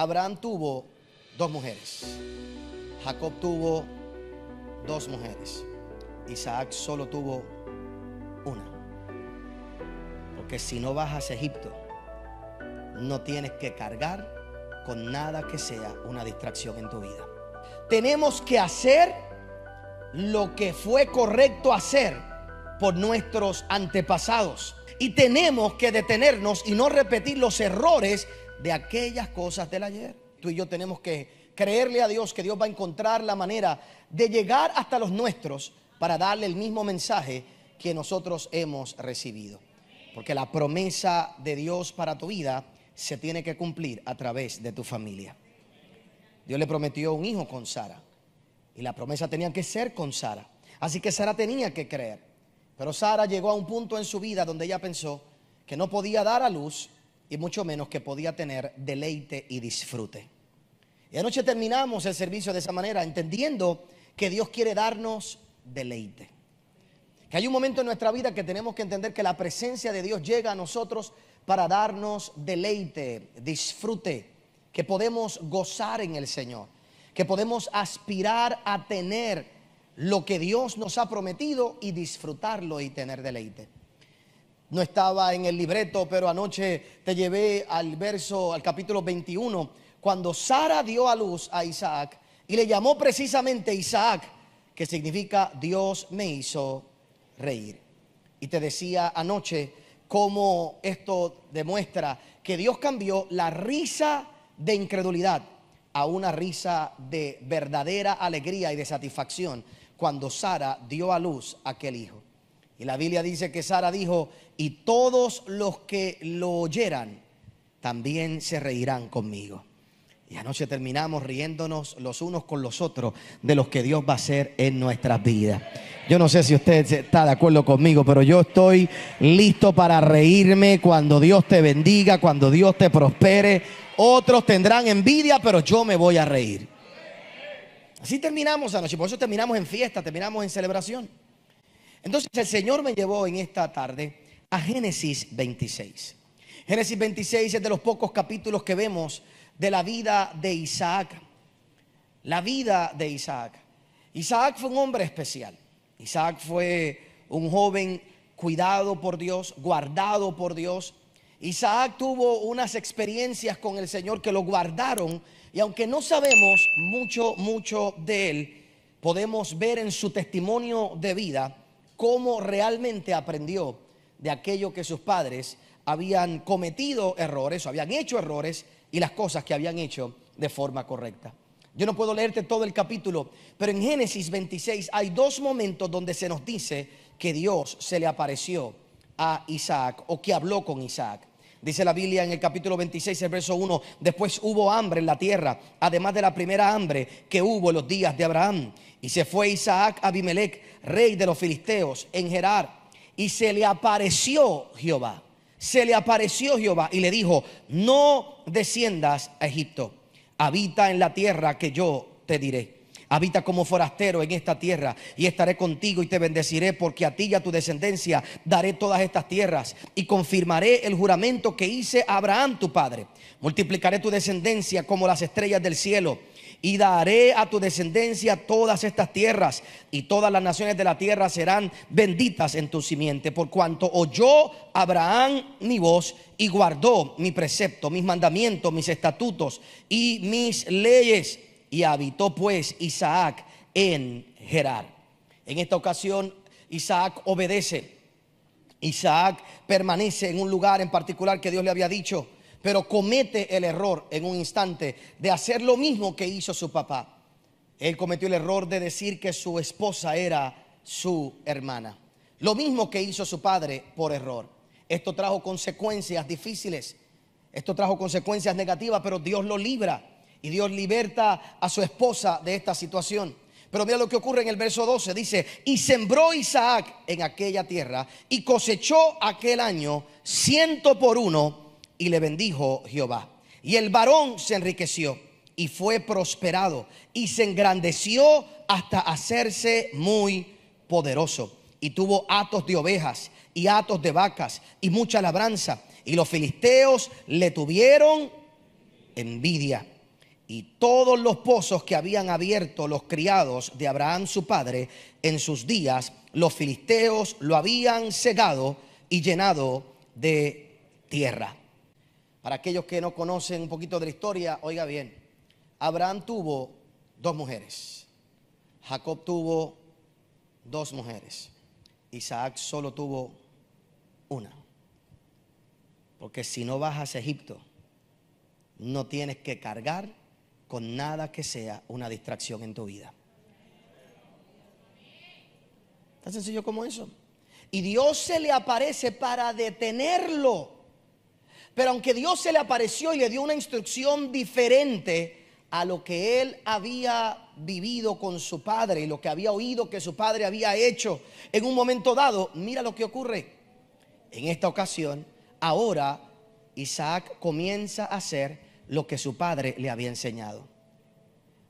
Abraham tuvo dos mujeres. Jacob tuvo dos mujeres. Isaac solo tuvo una. Porque si no vas a Egipto, no tienes que cargar con nada que sea una distracción en tu vida. Tenemos que hacer lo que fue correcto hacer por nuestros antepasados. Y tenemos que detenernos y no repetir los errores de aquellas cosas del ayer. Tú y yo tenemos que creerle a Dios que Dios va a encontrar la manera de llegar hasta los nuestros para darle el mismo mensaje que nosotros hemos recibido. Porque la promesa de Dios para tu vida se tiene que cumplir a través de tu familia. Dios le prometió un hijo con Sara y la promesa tenía que ser con Sara. Así que Sara tenía que creer. Pero Sara llegó a un punto en su vida donde ella pensó que no podía dar a luz y mucho menos que podía tener deleite y disfrute. Y anoche terminamos el servicio de esa manera, entendiendo que Dios quiere darnos deleite. Que hay un momento en nuestra vida que tenemos que entender que la presencia de Dios llega a nosotros para darnos deleite, disfrute, que podemos gozar en el Señor, que podemos aspirar a tener lo que Dios nos ha prometido y disfrutarlo y tener deleite no estaba en el libreto, pero anoche te llevé al verso, al capítulo 21, cuando Sara dio a luz a Isaac y le llamó precisamente Isaac, que significa Dios me hizo reír. Y te decía anoche cómo esto demuestra que Dios cambió la risa de incredulidad a una risa de verdadera alegría y de satisfacción cuando Sara dio a luz a aquel hijo. Y la Biblia dice que Sara dijo, y todos los que lo oyeran también se reirán conmigo. Y anoche terminamos riéndonos los unos con los otros de los que Dios va a hacer en nuestras vidas. Yo no sé si usted está de acuerdo conmigo, pero yo estoy listo para reírme cuando Dios te bendiga, cuando Dios te prospere. Otros tendrán envidia, pero yo me voy a reír. Así terminamos anoche, por eso terminamos en fiesta, terminamos en celebración. Entonces el Señor me llevó en esta tarde a Génesis 26. Génesis 26 es de los pocos capítulos que vemos de la vida de Isaac. La vida de Isaac. Isaac fue un hombre especial. Isaac fue un joven cuidado por Dios, guardado por Dios. Isaac tuvo unas experiencias con el Señor que lo guardaron y aunque no sabemos mucho, mucho de él, podemos ver en su testimonio de vida cómo realmente aprendió de aquello que sus padres habían cometido errores o habían hecho errores y las cosas que habían hecho de forma correcta. Yo no puedo leerte todo el capítulo, pero en Génesis 26 hay dos momentos donde se nos dice que Dios se le apareció a Isaac o que habló con Isaac. Dice la Biblia en el capítulo 26, el verso 1, después hubo hambre en la tierra, además de la primera hambre que hubo en los días de Abraham. Y se fue Isaac a Abimelech, rey de los filisteos, en Gerar. Y se le apareció Jehová. Se le apareció Jehová y le dijo, no desciendas a Egipto, habita en la tierra que yo te diré Habita como forastero en esta tierra y estaré contigo y te bendeciré porque a ti y a tu descendencia daré todas estas tierras y confirmaré el juramento que hice a Abraham tu padre. Multiplicaré tu descendencia como las estrellas del cielo y daré a tu descendencia todas estas tierras y todas las naciones de la tierra serán benditas en tu simiente, por cuanto oyó Abraham mi voz y guardó mi precepto, mis mandamientos, mis estatutos y mis leyes y habitó pues Isaac en Gerar. En esta ocasión Isaac obedece. Isaac permanece en un lugar en particular que Dios le había dicho, pero comete el error en un instante de hacer lo mismo que hizo su papá. Él cometió el error de decir que su esposa era su hermana. Lo mismo que hizo su padre por error. Esto trajo consecuencias difíciles. Esto trajo consecuencias negativas, pero Dios lo libra. Y Dios liberta a su esposa de esta situación. Pero mira lo que ocurre en el verso 12. Dice, y sembró Isaac en aquella tierra y cosechó aquel año ciento por uno y le bendijo Jehová. Y el varón se enriqueció y fue prosperado y se engrandeció hasta hacerse muy poderoso. Y tuvo atos de ovejas y atos de vacas y mucha labranza. Y los filisteos le tuvieron envidia y todos los pozos que habían abierto los criados de Abraham su padre en sus días, los filisteos lo habían cegado y llenado de tierra. Para aquellos que no conocen un poquito de la historia, oiga bien, Abraham tuvo dos mujeres, Jacob tuvo dos mujeres, Isaac solo tuvo una. Porque si no vas a Egipto, no tienes que cargar con nada que sea una distracción en tu vida. Tan sencillo como eso. Y Dios se le aparece para detenerlo. Pero aunque Dios se le apareció y le dio una instrucción diferente a lo que él había vivido con su padre y lo que había oído que su padre había hecho en un momento dado, mira lo que ocurre. En esta ocasión, ahora Isaac comienza a hacer lo que su padre le había enseñado.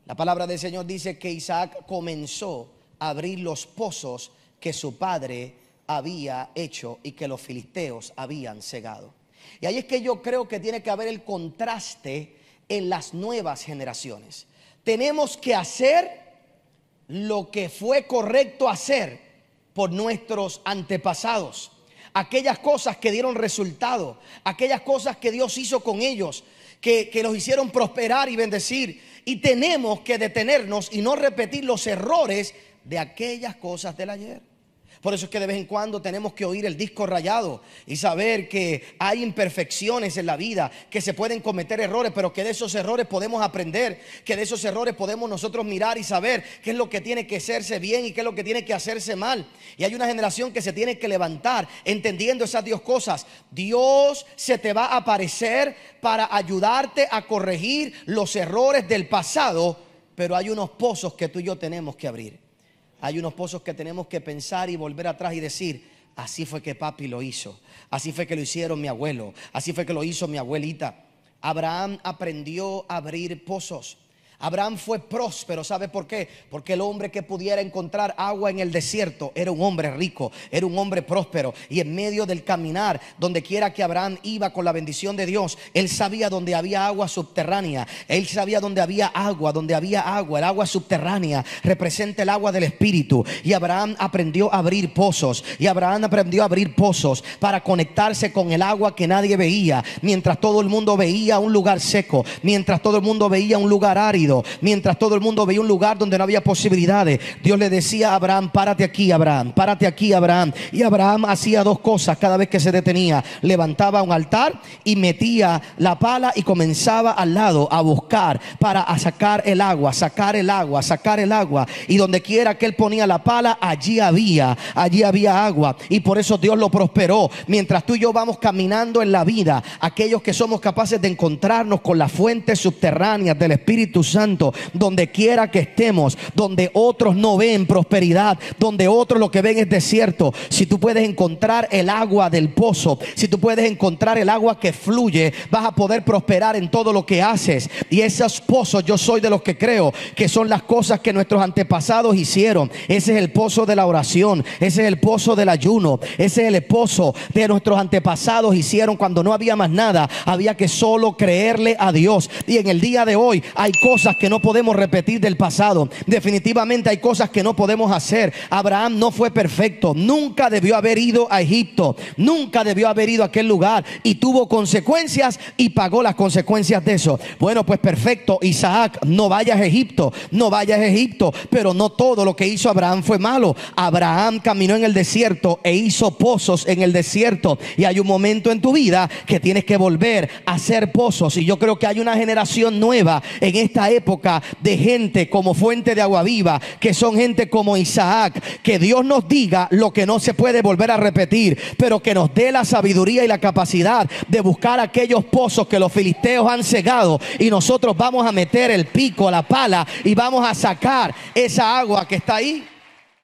La palabra del Señor dice que Isaac comenzó a abrir los pozos que su padre había hecho y que los filisteos habían cegado. Y ahí es que yo creo que tiene que haber el contraste en las nuevas generaciones. Tenemos que hacer lo que fue correcto hacer por nuestros antepasados. Aquellas cosas que dieron resultado, aquellas cosas que Dios hizo con ellos, que, que los hicieron prosperar y bendecir. Y tenemos que detenernos y no repetir los errores de aquellas cosas del ayer. Por eso es que de vez en cuando tenemos que oír el disco rayado y saber que hay imperfecciones en la vida, que se pueden cometer errores, pero que de esos errores podemos aprender, que de esos errores podemos nosotros mirar y saber qué es lo que tiene que hacerse bien y qué es lo que tiene que hacerse mal. Y hay una generación que se tiene que levantar entendiendo esas dos cosas. Dios se te va a aparecer para ayudarte a corregir los errores del pasado, pero hay unos pozos que tú y yo tenemos que abrir. Hay unos pozos que tenemos que pensar y volver atrás y decir, así fue que papi lo hizo, así fue que lo hicieron mi abuelo, así fue que lo hizo mi abuelita. Abraham aprendió a abrir pozos. Abraham fue próspero, ¿sabe por qué? Porque el hombre que pudiera encontrar agua en el desierto era un hombre rico, era un hombre próspero. Y en medio del caminar, donde quiera que Abraham iba con la bendición de Dios, él sabía donde había agua subterránea, él sabía donde había agua, donde había agua, el agua subterránea representa el agua del Espíritu. Y Abraham aprendió a abrir pozos, y Abraham aprendió a abrir pozos para conectarse con el agua que nadie veía, mientras todo el mundo veía un lugar seco, mientras todo el mundo veía un lugar árido Mientras todo el mundo veía un lugar donde no había posibilidades, Dios le decía a Abraham, párate aquí, Abraham, párate aquí, Abraham. Y Abraham hacía dos cosas cada vez que se detenía. Levantaba un altar y metía la pala y comenzaba al lado a buscar para sacar el agua, sacar el agua, sacar el agua. Y donde quiera que él ponía la pala, allí había, allí había agua. Y por eso Dios lo prosperó. Mientras tú y yo vamos caminando en la vida, aquellos que somos capaces de encontrarnos con las fuentes subterráneas del Espíritu Santo, Santo, donde quiera que estemos, donde otros no ven prosperidad, donde otros lo que ven es desierto, si tú puedes encontrar el agua del pozo, si tú puedes encontrar el agua que fluye, vas a poder prosperar en todo lo que haces. Y esos pozos, yo soy de los que creo que son las cosas que nuestros antepasados hicieron. Ese es el pozo de la oración, ese es el pozo del ayuno, ese es el pozo de nuestros antepasados hicieron cuando no había más nada, había que solo creerle a Dios. Y en el día de hoy hay cosas que no podemos repetir del pasado. Definitivamente hay cosas que no podemos hacer. Abraham no fue perfecto. Nunca debió haber ido a Egipto. Nunca debió haber ido a aquel lugar. Y tuvo consecuencias y pagó las consecuencias de eso. Bueno, pues perfecto. Isaac, no vayas a Egipto. No vayas a Egipto. Pero no todo lo que hizo Abraham fue malo. Abraham caminó en el desierto e hizo pozos en el desierto. Y hay un momento en tu vida que tienes que volver a hacer pozos. Y yo creo que hay una generación nueva en esta época época de gente como fuente de agua viva, que son gente como Isaac, que Dios nos diga lo que no se puede volver a repetir, pero que nos dé la sabiduría y la capacidad de buscar aquellos pozos que los filisteos han cegado y nosotros vamos a meter el pico, la pala y vamos a sacar esa agua que está ahí.